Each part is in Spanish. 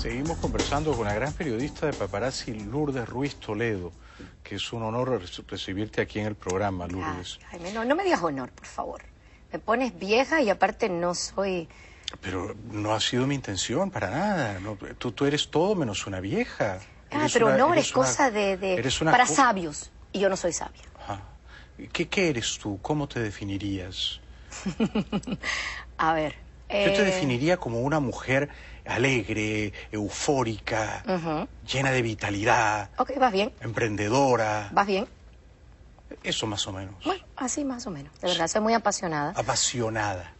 Seguimos conversando con la gran periodista de Paparazzi, Lourdes Ruiz Toledo, que es un honor recibirte aquí en el programa, Lourdes. Ay, no, me digas honor, por favor. Me pones vieja y aparte no soy... Pero no ha sido mi intención, para nada. tú, eres todo menos una vieja. Ah, pero no, eres es cosa de... para sabios, y yo no soy sabia. ¿Qué eres tú? ¿Cómo te definirías? A ver, yo te eh, definiría como una mujer alegre, eufórica, llena de vitalidad. Ok, vas bien. Emprendedora. Vas bien. Eso más o menos. Bueno, así más o menos. De verdad, soy muy apasionada. Apasionada.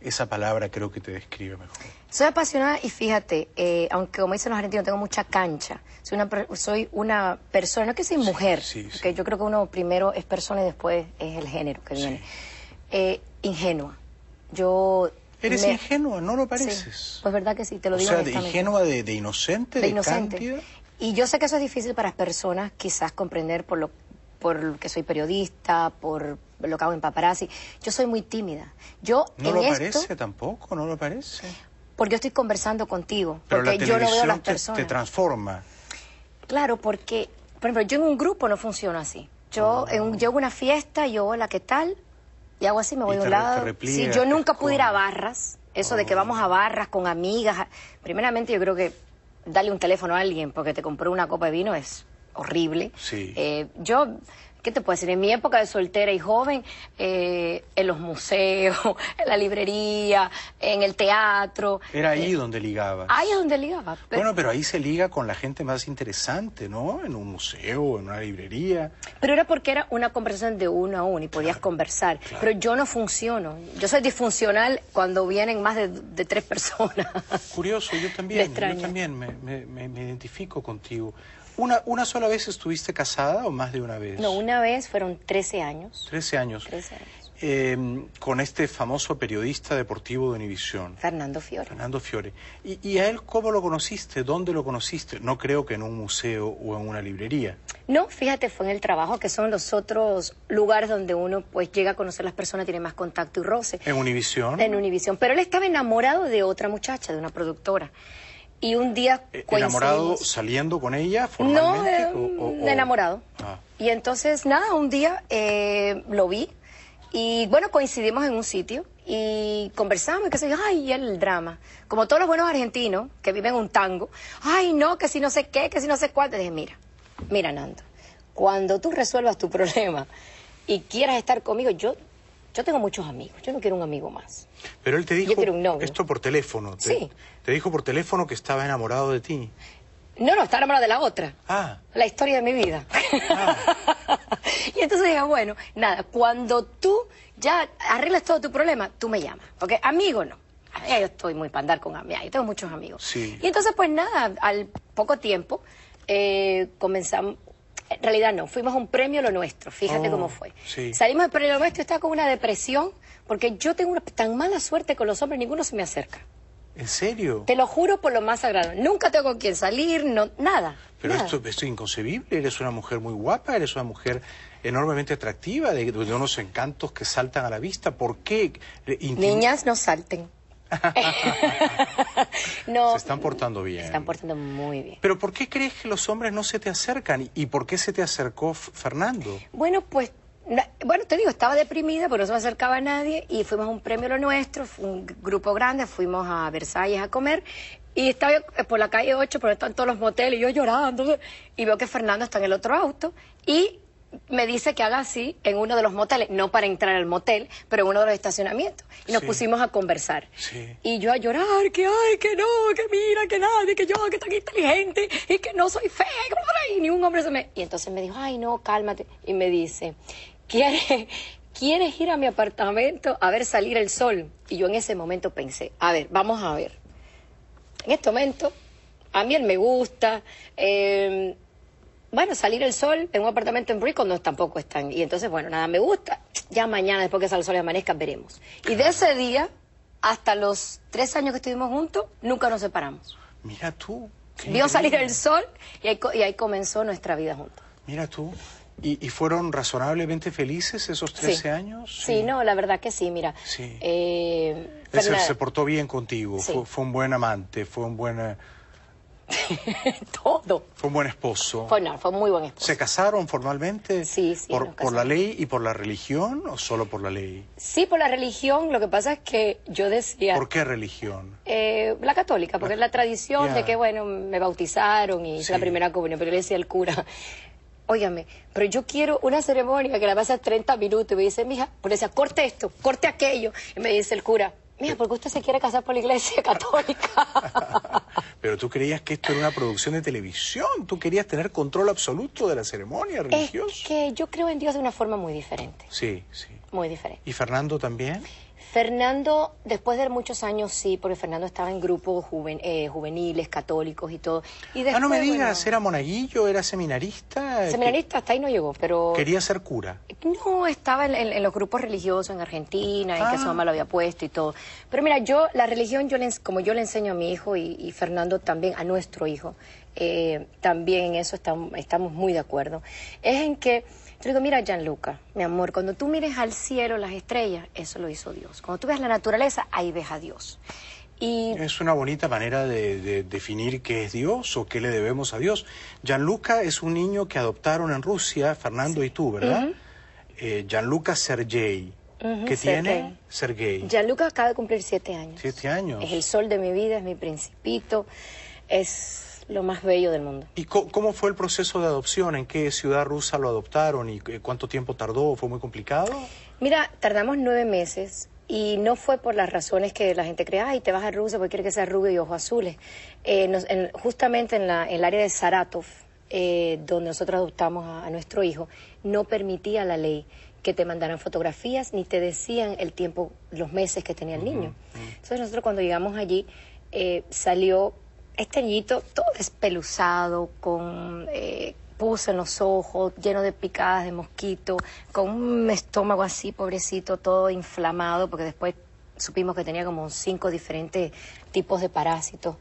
Esa palabra creo que te describe mejor. Soy apasionada y fíjate, eh, aunque como dicen los argentinos, tengo mucha cancha. Soy una, soy una persona, no es que soy mujer, sí, yo creo que uno primero es persona y después es el género que viene. Eh, ingenua. Yo Eres ingenua, no lo pareces. pues verdad que sí, te lo digo. O sea, de ingenua, de, inocente, de, inocente. Y yo sé que eso es difícil para las personas quizás comprender por lo, por que soy periodista, por lo que hago en paparazzi. Yo soy muy tímida. Yo no lo parece tampoco, no lo parece. Porque yo estoy conversando contigo, porque yo lo veo a las personas. Te, transforma. Claro, porque, por ejemplo, yo en un grupo no funciono así. Yo, oh. en, yo una fiesta, yo, hola, ¿qué tal? y hago así, me voy a un lado. si sí, yo nunca pude ir a barras, eso de que oh. vamos a barras con amigas. Primeramente yo creo que darle un teléfono a alguien porque te compró una copa de vino es horrible. Sí. Eh, yo ¿qué te puedo decir? En mi época de soltera y joven, eh, en los museos, en la librería, en el teatro. Era ahí eh, donde ligaba Ahí es donde ligaba. Pues. Bueno, pero ahí se liga con la gente más interesante, ¿no? En un museo, en una librería. Pero era porque era una conversación de uno a uno y podías conversar. Pero yo no funciono. Yo soy disfuncional cuando vienen más de, tres personas. Curioso, yo también. Yo también me identifico contigo. Una, ¿Una sola vez estuviste casada o más de una vez? No, una vez fueron 13 años. 13 años. años. Em, con este famoso periodista deportivo de Univisión. Fernando Fiore. Fernando Fiore. ¿Y, a él cómo lo conociste? ¿Dónde lo conociste? No creo que en un museo o en una librería. No, fíjate, fue en el trabajo, que son los otros lugares donde uno pues llega a conocer a las personas, tiene más contacto y roce. ¿En Univisión? En Univisión. Pero él estaba enamorado de otra muchacha, de una productora y un día eh, enamorado saliendo con ella formalmente no eh, enamorado ah. y entonces nada un día eh, lo vi y bueno coincidimos en un sitio y conversamos y que se... ay el drama como todos los buenos argentinos que viven un tango ay no que si no sé qué que si no sé cuál te dije mira mira Nando cuando tú resuelvas tu problema y quieras estar conmigo yo yo tengo muchos amigos, yo no quiero un amigo más. Pero él te dijo un esto por teléfono. Te, sí. Te dijo por teléfono que estaba enamorado de ti. No, no, estaba enamorado de la otra. Ah. La historia de mi vida. Ah. y entonces dije, bueno, nada, cuando tú ya arreglas todo tu problema, tú me llamas. Porque amigo no. Yo estoy muy para andar con amigos, yo tengo muchos amigos. Sí. Y entonces, pues nada, al poco tiempo eh, comenzamos, en realidad no, fuimos a un premio lo nuestro, fíjate oh, cómo fue. Salimos del premio lo nuestro, estaba con una depresión, porque yo tengo tan mala suerte con los hombres, ninguno se me acerca. ¿En serio? Te lo juro por lo más sagrado. Nunca tengo con quién salir, no, nada. Pero Esto, es inconcebible. Eres una mujer muy guapa, eres una mujer enormemente atractiva, de, unos encantos que saltan a la vista. ¿Por qué? Niñas, no salten. se están portando bien. Se están portando muy bien. Pero ¿por qué crees que los hombres no se te acercan? ¿Y por qué se te acercó Fernando? Bueno, pues bueno, te digo, estaba deprimida, Porque no se me acercaba a nadie y fuimos a un premio lo nuestro, un grupo grande, fuimos a Versalles a comer y estaba eh, por la calle 8, por están todos los moteles y yo llorando y veo que Fernando está en el otro auto y me dice que haga así en uno de los moteles, no para entrar al motel, pero en uno de los estacionamientos. Y nos pusimos a conversar. Y yo a llorar, que ay, que no, que mira, que nadie, que yo, que tan inteligente y que no soy fea, y ni un hombre se me... Y entonces me dijo, ay, no, cálmate. Y me dice, ¿quieres, ¿quieres ir a mi apartamento a ver salir el sol? Y yo en ese momento pensé, a ver, vamos a ver. En este momento, a mí él me gusta, eh, bueno, salir el sol en un apartamento en Brickell no tampoco están. Y entonces, bueno, nada me gusta. Ya mañana, después que salga el sol y amanezca, veremos. Y de ese día, hasta los tres años que estuvimos juntos, nunca nos separamos. Mira tú. Vio salir el sol y ahí, comenzó nuestra vida juntos. Mira tú. ¿Y, fueron razonablemente felices esos trece años? Sí. no, la verdad que sí, mira. Sí. Eh, se portó bien contigo, fue, un buen amante, fue un buen... Eh, Todo. Fue un buen esposo. Fue, fue muy buen esposo. ¿Se casaron formalmente? Sí, sí. Por, por, la ley y por la religión o solo por la ley? Sí, por la religión. Lo que pasa es que yo decía... ¿Por qué religión? Eh, la católica, porque es la tradición de que, bueno, me bautizaron y es la primera comunión. Pero yo le decía al cura, óigame, pero yo quiero una ceremonia que la pasa 30 minutos. Y me dice, mija, por eso, corte esto, corte aquello. Y me dice el cura, Mira, porque usted se quiere casar por la iglesia católica. Pero tú creías que esto era una producción de televisión. Tú querías tener control absoluto de la ceremonia religiosa. Es que yo creo en Dios de una forma muy diferente. Sí, sí. Muy diferente. ¿Y Fernando también? Fernando, después de muchos años sí, porque Fernando estaba en grupos eh, juveniles, católicos y todo. Y ah, no me digas, era monaguillo, era seminarista. Seminarista, hasta ahí no llegó, pero... Quería ser cura. No, estaba en, los grupos religiosos en Argentina, en que ah. su mamá lo había puesto y todo. Pero mira, yo, la religión, yo como yo le enseño a mi hijo y, y Fernando también, a nuestro hijo, eh, también en eso estamos, estamos muy de acuerdo, es en que yo digo, mira, Gianluca, mi amor, cuando tú mires al cielo, las estrellas, eso lo hizo Dios. Cuando tú ves la naturaleza, ahí ves a Dios. Y... Es una bonita manera de, definir qué es Dios o qué le debemos a Dios. Gianluca es un niño que adoptaron en Rusia, Fernando y tú, ¿verdad? Eh, Gianluca Sergei. ¿Qué tiene Sergei? Gianluca acaba de cumplir siete años. Siete años. Es el sol de mi vida, es mi principito, es lo más bello del mundo. ¿Y cómo fue el proceso de adopción? ¿En qué ciudad rusa lo adoptaron y cuánto tiempo tardó? ¿Fue muy complicado? Mira, tardamos nueve meses y no fue por las razones que la gente cree, ay, te vas a Rusia porque quieres que sea rubio y ojos azules. Eh, justamente en, el área de Saratov, eh, donde nosotros adoptamos a, nuestro hijo, no permitía la ley que te mandaran fotografías ni te decían el tiempo, los meses que tenía el niño. Entonces nosotros cuando llegamos allí eh, salió este niñito todo despeluzado, con eh, pus en los ojos, lleno de picadas de mosquito, con un estómago así, pobrecito, todo inflamado, porque después supimos que tenía como cinco diferentes tipos de parásitos.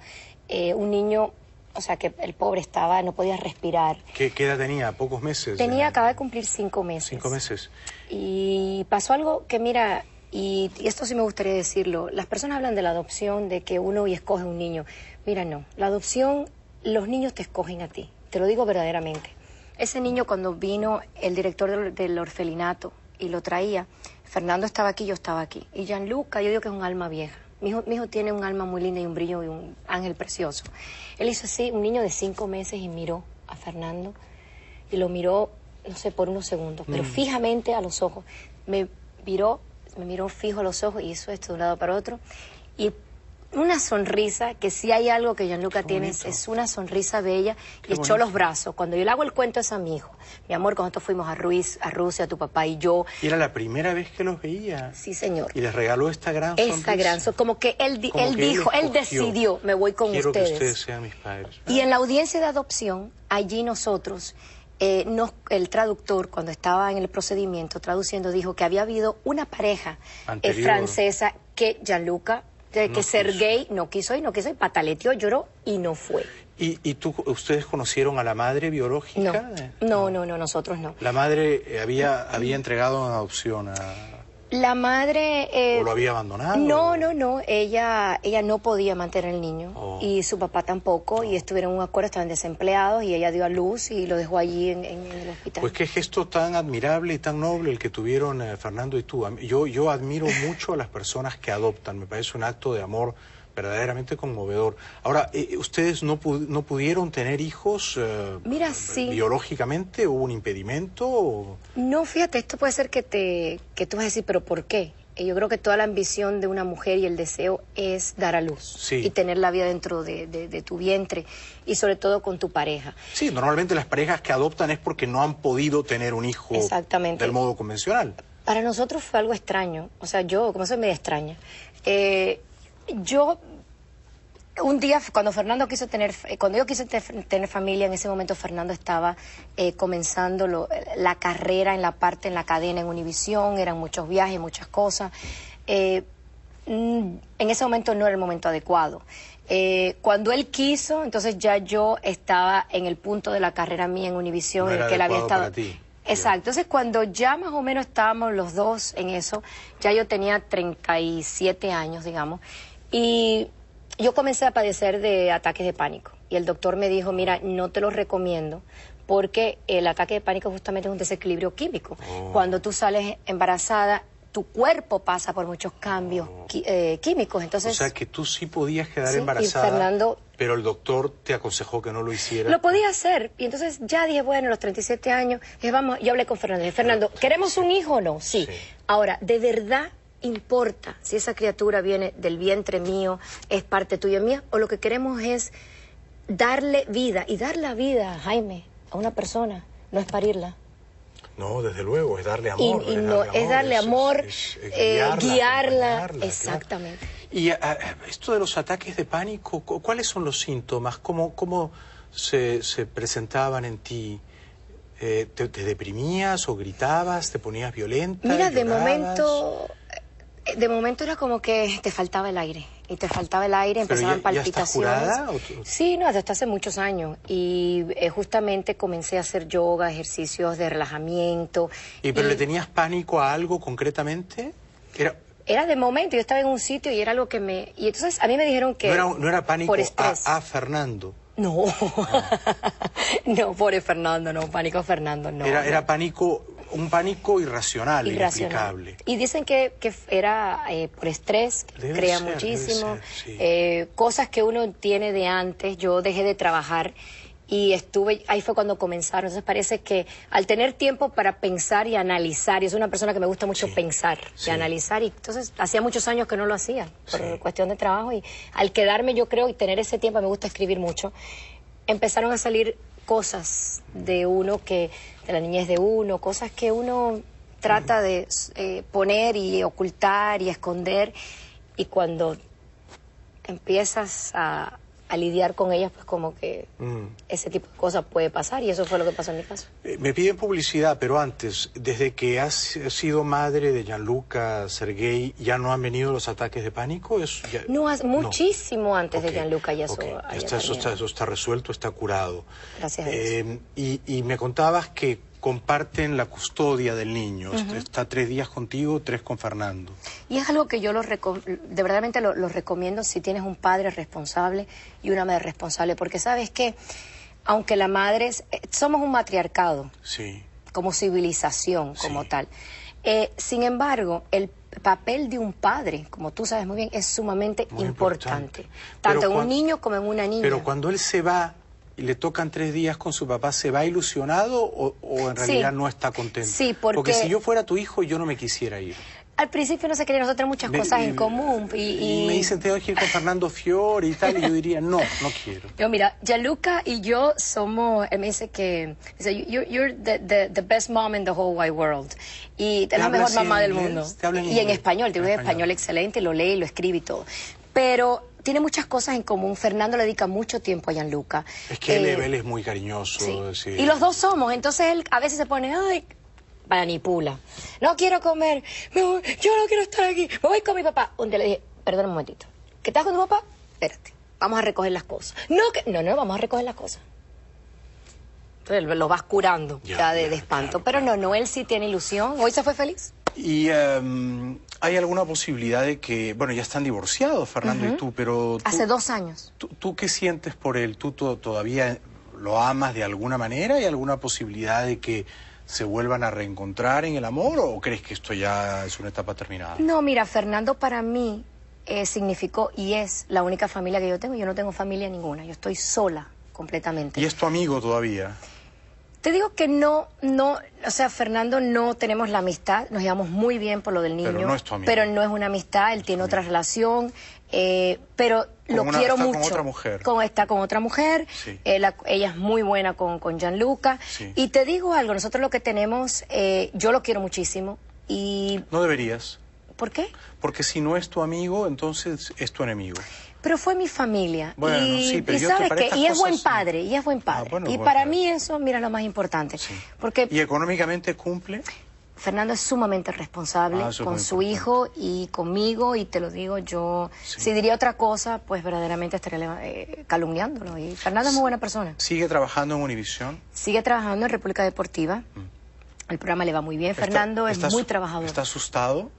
Eh, un niño o sea, que el pobre estaba, no podía respirar. ¿Qué, edad tenía? ¿Pocos meses? Tenía, eh, acaba de cumplir cinco meses. Cinco meses. Y pasó algo que, mira, y, esto sí me gustaría decirlo. Las personas hablan de la adopción, de que uno y escoge un niño. Mira, no. La adopción, los niños te escogen a ti. Te lo digo verdaderamente. Ese niño cuando vino el director del, orfelinato y lo traía, Fernando estaba aquí, yo estaba aquí. Y Gianluca, yo digo que es un alma vieja. Mi hijo, tiene un alma muy linda y un brillo y un ángel precioso. Él hizo así, un niño de cinco meses y miró a Fernando y lo miró, no sé, por unos segundos, pero mm. fijamente a los ojos. Me miró me miró fijo los ojos, y hizo esto de un lado para otro, y una sonrisa, que si hay algo que Gianluca tiene, es una sonrisa bella, y echó los brazos. Cuando yo le hago el cuento es a mi hijo, mi amor, cuando nosotros fuimos a Ruiz, a Rusia, tu papá y yo. Y era la primera vez que los veía. Sí, señor. Y les regaló esta gran sonrisa. Esta gran sonrisa, como que él, él dijo, él, decidió, me voy con ustedes. que ustedes sean mis padres. Y en la audiencia de adopción, allí nosotros eh, el traductor, cuando estaba en el procedimiento traduciendo, dijo que había habido una pareja eh, francesa que Gianluca, eh, que Sergei no quiso y no quiso y pataleteó, lloró y no fue. ¿Y, tú, ustedes conocieron a la madre biológica? No, no, no, nosotros no. La madre eh, había, había entregado una adopción a... La madre... Eh, lo había abandonado? No, no, no. Ella, ella no podía mantener al niño oh. y su papá tampoco y oh. estuvieron en un acuerdo, estaban desempleados y ella dio a luz y lo dejó allí en, el hospital. Pues qué gesto tan admirable y tan noble el que tuvieron eh, Fernando y tú. Yo, yo admiro mucho a las personas que adoptan, me parece un acto de amor verdaderamente conmovedor. Ahora, eh, eh, ¿ustedes no, no pudieron tener hijos eh, Mira, sí. biológicamente? ¿Hubo un impedimento? No, fíjate, esto puede ser que, te, que tú vas a decir, pero ¿por qué? Yo creo que toda la ambición de una mujer y el deseo es dar a luz y tener la vida dentro de, tu vientre y sobre todo con tu pareja. Sí, normalmente las parejas que adoptan es porque no han podido tener un hijo del modo convencional. Para nosotros fue algo extraño, o sea, yo como soy media extraña, eh, yo un día cuando Fernando quiso tener eh, cuando yo quise tener familia en ese momento Fernando estaba eh, comenzando la carrera en la parte en la cadena en Univisión eran muchos viajes muchas cosas eh, mm, en ese momento no era el momento adecuado cuando él quiso entonces ya yo estaba en el punto de la carrera mía en Univisión en el que él había estado Exacto, entonces cuando ya más o menos estábamos los dos en eso, ya yo tenía 37 años, digamos, y yo comencé a padecer de ataques de pánico y el doctor me dijo, mira, no te lo recomiendo porque el ataque de pánico justamente es un desequilibrio químico. Oh. Cuando tú sales embarazada, tu cuerpo pasa por muchos cambios oh. eh, químicos. Entonces, o sea, que tú sí podías quedar embarazada. pero el doctor te aconsejó que no lo hiciera. Lo podía hacer. Y entonces ya dije, bueno, a los 37 años, vamos, yo hablé con Fernando. Fernando, ¿queremos un hijo o no? sí. Ahora, de verdad importa si esa criatura viene del vientre mío, es parte tuya mía, o lo que queremos es darle vida. Y dar la vida, Jaime, a una persona, no es parirla. No, desde luego, es darle amor. es, darle amor, eh, guiarla. exactamente. Y eh, eh, esto de los ataques de pánico, ¿cuáles son los síntomas? ¿Cómo, cómo se, presentaban en ti? te, deprimías o gritabas? ¿Te ponías violenta? Mira, de momento de momento era como que te faltaba el aire. Y te faltaba el aire, empezaban palpitaciones. sí, no, desde hace muchos años. Y eh, justamente comencé a hacer yoga, ejercicios de relajamiento. ¿Y pero le tenías pánico a algo concretamente? Era, era de momento, yo estaba en un sitio y era algo que me... Y entonces a mí me dijeron que... No era, no era pánico por A, Fernando. No, no, pobre Fernando, no, pánico a Fernando, no. Era, no. era pánico un pánico irracional, irracional. Inexplicable. Y dicen que, que era eh, por estrés, crea muchísimo, eh, cosas que uno tiene de antes. Yo dejé de trabajar y estuve, ahí fue cuando comenzaron. Entonces parece que al tener tiempo para pensar y analizar, y es una persona que me gusta mucho pensar y analizar, y entonces hacía muchos años que no lo hacía por cuestión de trabajo y al quedarme yo creo y tener ese tiempo, me gusta escribir mucho, empezaron a salir cosas de uno que, de la niñez de uno, cosas que uno trata de eh, poner y ocultar y esconder y cuando empiezas a, a lidiar con ellas, pues como que mm. ese tipo de cosas puede pasar y eso fue lo que pasó en mi caso. Eh, me piden publicidad, pero antes, desde que has sido madre de Gianluca, Sergei, ¿ya no han venido los ataques de pánico? No, muchísimo antes de Gianluca ya eso, está, eso, está, resuelto, está curado. Gracias eh, y me contabas que comparten la custodia del niño. Está tres días contigo, tres con Fernando. Y es algo que yo los de verdaderamente lo, recomiendo si tienes un padre responsable y una madre responsable, porque sabes que, aunque la madre, es, eh, somos un matriarcado, sí. como civilización, como tal. Eh, sin embargo, el papel de un padre, como tú sabes muy bien, es sumamente importante. tanto en un niño como en una niña. Pero cuando él se va y le tocan tres días con su papá, ¿se va ilusionado o, en realidad no está contento? Sí, porque... porque si yo fuera tu hijo, yo no me quisiera ir. Al principio no se quería, nosotros muchas cosas en común. Y, y... Me dicen, tengo que ir con Fernando Fiore y tal, y yo diría, no, no quiero. Yo, mira, Yaluca y yo somos, él eh, me dice que, dice, you're, the, the, best mom in the whole wide world. Y la mejor mamá del mundo. y en, español, te un español. español excelente, lo lee, lo escribe y todo. Pero tiene muchas cosas en común. Fernando le dedica mucho tiempo a Gianluca. Es que él, eh, es muy cariñoso. Y los dos somos, entonces él a veces se pone, ay, manipula. No quiero comer, yo no quiero estar aquí, me voy con mi papá. Un le dije, perdón un momentito, ¿qué estás con tu papá? Espérate, vamos a recoger las cosas. No, no, no, vamos a recoger las cosas. Entonces lo vas curando ya, de, espanto. Pero no, no, él sí tiene ilusión. Hoy se fue feliz. Y em, hay alguna posibilidad de que, bueno, ya están divorciados Fernando y tú, pero... Hace dos años. Tú, qué sientes por él? ¿Tú todavía lo amas de alguna manera? ¿Hay alguna posibilidad de que se vuelvan a reencontrar en el amor o crees que esto ya es una etapa terminada? No, mira, Fernando para mí eh, significó y es la única familia que yo tengo. Yo no tengo familia ninguna, yo estoy sola completamente. ¿Y es tu amigo todavía? Te digo que no, no, o sea, Fernando, no tenemos la amistad, nos llevamos muy bien por lo del niño, pero no es, no es una amistad, él tiene otra relación, eh, pero lo quiero está mucho. Con otra mujer. Con, está con otra mujer, eh, ella es muy buena con, con Gianluca. Y te digo algo, nosotros lo que tenemos, eh, yo lo quiero muchísimo y... No deberías. ¿Por qué? Porque si no es tu amigo, entonces es tu enemigo pero fue mi familia. y, que, es buen padre, y es buen ah, padre. y para mí eso, mira, lo más importante. Porque ¿Y económicamente cumple? Fernando es sumamente responsable ah, con su hijo y conmigo, y te lo digo, yo si diría otra cosa, pues verdaderamente estaría eh, calumniándolo. Y Fernando es muy buena persona. ¿Sigue trabajando en Univisión? Sigue trabajando en República Deportiva. Mm. El programa le va muy bien. Fernando es muy trabajador. ¿Está asustado?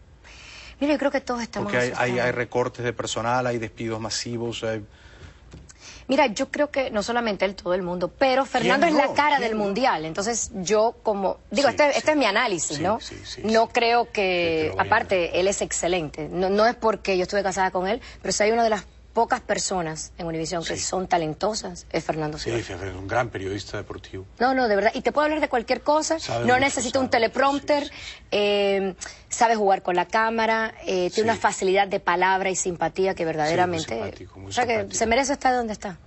Mira, yo creo que todos estamos... Porque hay, recortes de personal, hay despidos masivos, Mira, yo creo que no solamente él, todo el mundo, pero Fernando es la cara del mundial. Entonces, yo como. Digo, este, este, es mi análisis, ¿no? no creo que. aparte, él es excelente. No, no es porque yo estuve casada con él, pero si hay una de las pocas personas en Univision que son talentosas es Fernando Silva. es un gran periodista deportivo. No, no, de verdad. Y te puedo hablar de cualquier cosa. no necesita un teleprompter. Eh, sabe jugar con la cámara. Eh, tiene una facilidad de palabra y simpatía que verdaderamente. o sea, que se merece estar donde está.